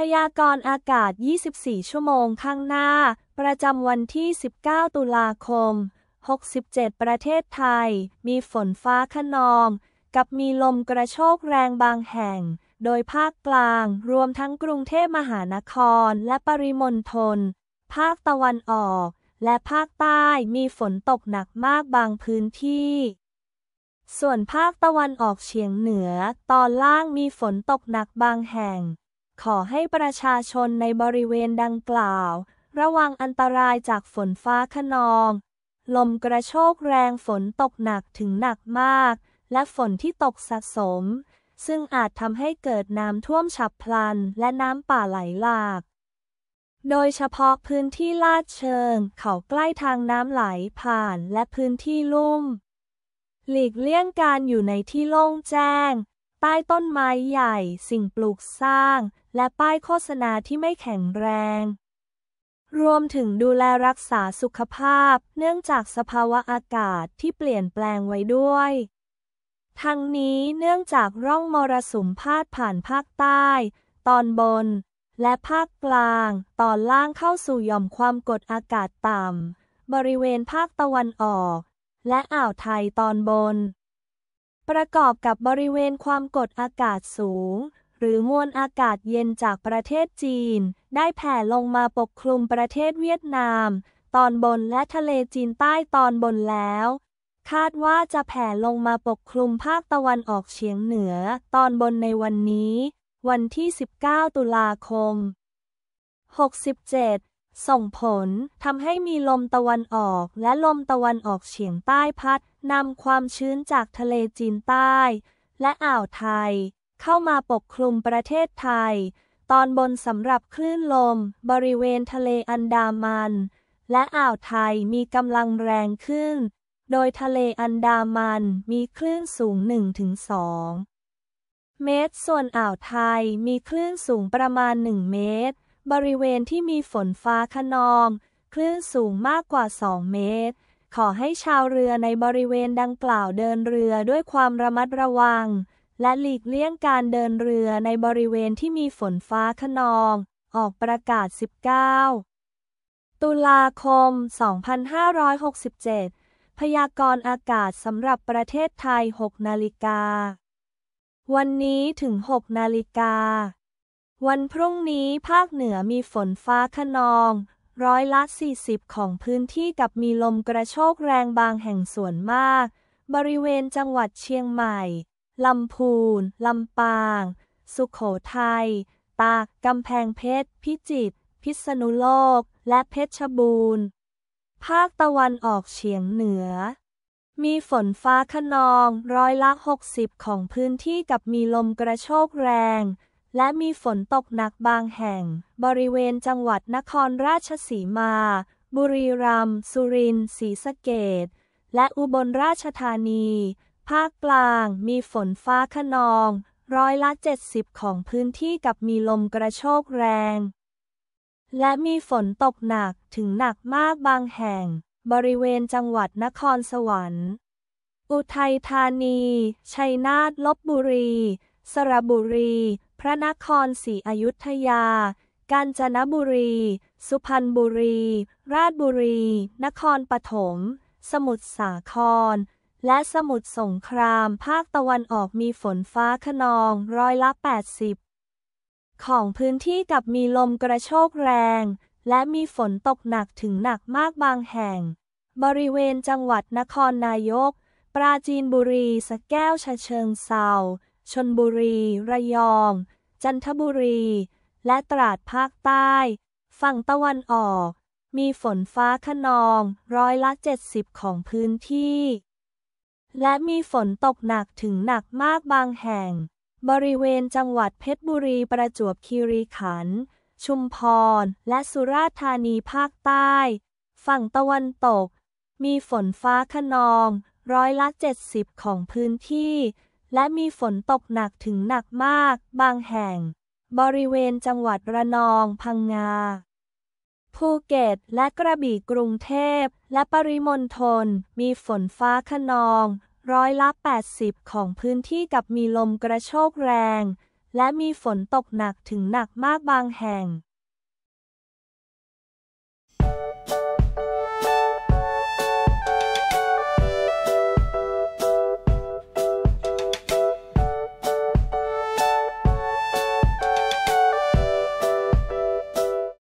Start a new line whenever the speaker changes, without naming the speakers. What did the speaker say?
พยากรณ์อากาศ 24 ชั่วโมงข้างหน้า ประจำวันที่ 19 ตุลาคม 67 ประเทศไทย มีฝนฟ้าขนอง กับมีลมกระโชกแรงบางแห่ง โดยภาคกลาง รวมทั้งกรุงเทพมหานครและปริมณฑล ภาคตะวันออก และภาคใต้มีฝนตกหนักมากบางพื้นที่ ส่วนภาคตะวันออกเฉียงเหนือ ตอนล่างมีฝนตกหนักบางแห่งขอให้ประชาชนในบริเวณดังกล่าว ระวังอันตรายจากฝนฟ้าขนอง ลมกระโชกแรงฝนตกหนักถึงหนักมาก และฝนที่ตกสะสม ซึ่งอาจทำให้เกิดน้ำท่วมฉับพลันและน้ำป่าไหลหลาก โดยเฉพาะพื้นที่ลาดเชิง เขาใกล้ทางน้ำไหลผ่านและพื้นที่ลุ่ม หลีกเลี่ยงการอยู่ในที่โล่งแจ้งใต้ต้นไม้ใหญ่สิ่งปลูกสร้าง และป้ายโฆษณาที่ไม่แข็งแรง รวมถึงดูแลรักษาสุขภาพเนื่องจากสภาวะอากาศที่เปลี่ยนแปลงไว้ด้วย ทั้งนี้เนื่องจากร่องมรสุมพาดผ่านภาคใต้ ตอนบน และภาคกลางตอนล่างเข้าสู่หย่อมความกดอากาศต่ำ บริเวณภาคตะวันออก และอ่าวไทยตอนบนประกอบกับบริเวณความกดอากาศสูง หรือมวลอากาศเย็นจากประเทศจีน ได้แผ่ลงมาปกคลุมประเทศเวียดนาม ตอนบนและทะเลจีนใต้ตอนบนแล้ว คาดว่าจะแผ่ลงมาปกคลุมภาคตะวันออกเฉียงเหนือ ตอนบนในวันนี้ วันที่ 19 ตุลาคม67ส่งผลทำให้มีลมตะวันออกและลมตะวันออกเฉียงใต้พัดนำความชื้นจากทะเลจีนใต้ และอ่าวไทยเข้ามาปกคลุมประเทศไทย ตอนบนสำหรับคลื่นลมบริเวณทะเลอันดามัน และอ่าวไทยมีกำลังแรงขึ้น โดยทะเลอันดามันมีคลื่นสูง1-2เมตรส่วนอ่าวไทยมีคลื่นสูงประมาณ 1 เมตรบริเวณที่มีฝนฟ้าคะนอง คลื่นสูงมากกว่า 2 เมตร ขอให้ชาวเรือในบริเวณดังกล่าวเดินเรือด้วยความระมัดระวัง และหลีกเลี่ยงการเดินเรือในบริเวณที่มีฝนฟ้าคะนอง ออกประกาศ 19 ตุลาคม 2567 พยากรณ์อากาศสำหรับประเทศไทย 6 นาฬิกา วันนี้ถึง 6 นาฬิกาวันพรุ่งนี้ภาคเหนือมีฝนฟ้าขนอง ร้อยละ40ของพื้นที่กับมีลมกระโชกแรงบางแห่งส่วนมาก บริเวณจังหวัดเชียงใหม่ ลำพูนลำปาง สุขโขทยัยตากกำแพงเพชรพิจิตรพิษณุโลกและเพชรบูรณ์ ภาคตะวันออกเฉียงเหนือ มีฝนฟ้าขนอง ร้อยละ60 ของพื้นที่กับมีลมกระโชกแรงและ มีฝนตกหนักบางแห่ง บริเวณจังหวัดนครราชสีมา บุรีรัมย์สุรินทร์ศรีสะเกดและอุบลราชธานี ภาคกลางมีฝนฟ้าขนอง ร้อยละ70ของพื้นที่กับมีลมกระโชกแรง และมีฝนตกหนักถึงหนักมากบางแห่ง บริเวณจังหวัดนครสวรรค์ อุทัยธานี ชัยนาทลบบุรี สระบุรีระนครศรีอยุธยา กาญจนบุรี สุพรรณบุรี ราชบุรี นครปฐม สมุทรสาคร และสมุทรสงครามภาคตะวันออกมีฝนฟ้าขนองร้อยละ80ของพื้นที่กับมีลมกระโชกแรง และมีฝนตกหนักถึงหนักมากบางแห่ง บริเวณจังหวัดนครนายก ปราจีนบุรีสะแก้วชะเชิงเซาชนบุรี ระยอง จันทบุรี และตราดภาคใต้ ฝั่งตะวันออก มีฝนฟ้าขนอง ร้อยละ70ของพื้นที่ และมีฝนตกหนักถึงหนักมากบางแห่ง บริเวณจังหวัดเพชรบุรีประจวบคีรีขันธ์ชุมพร และสุราษฎร์ธานีภาคใต้ ฝั่งตะวันตก มีฝนฟ้าขนอง ร้อยละ70ของพื้นที่และมีฝนตกหนักถึงหนักมากบางแห่ง บริเวณจังหวัดระนองพังงาภูเก็ตและกระบี่กรุงเทพและปริมณฑลมีฝนฟ้าขนอง ร้อยละ80ของพื้นที่กับมีลมกระโชกแรง และมีฝนตกหนักถึงหนักมากบางแห่ง